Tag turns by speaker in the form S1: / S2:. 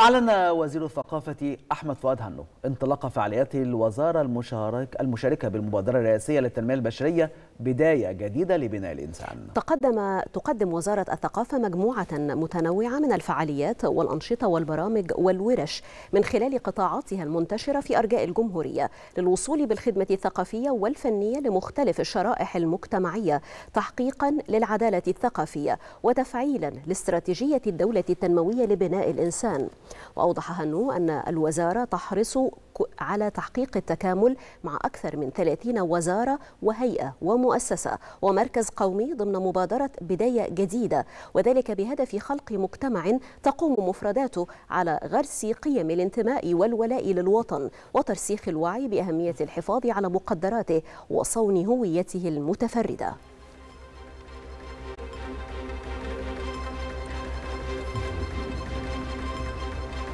S1: أعلن وزير الثقافة أحمد فؤاد هنو انطلاق فعاليات الوزارة المشارك المشاركة بالمبادرة الرئاسية للتنمية البشرية بداية جديدة لبناء الإنسان
S2: تقدم تقدم وزارة الثقافة مجموعة متنوعة من الفعاليات والأنشطة والبرامج والورش من خلال قطاعاتها المنتشرة في أرجاء الجمهورية للوصول بالخدمة الثقافية والفنية لمختلف الشرائح المجتمعية تحقيقا للعدالة الثقافية وتفعيلا لاستراتيجية الدولة التنموية لبناء الإنسان وأوضح هنو أن الوزارة تحرص على تحقيق التكامل مع أكثر من 30 وزارة وهيئة ومؤسسة ومركز قومي ضمن مبادرة بداية جديدة وذلك بهدف خلق مجتمع تقوم مفرداته على غرس قيم الانتماء والولاء للوطن وترسيخ الوعي بأهمية الحفاظ على مقدراته وصون هويته المتفردة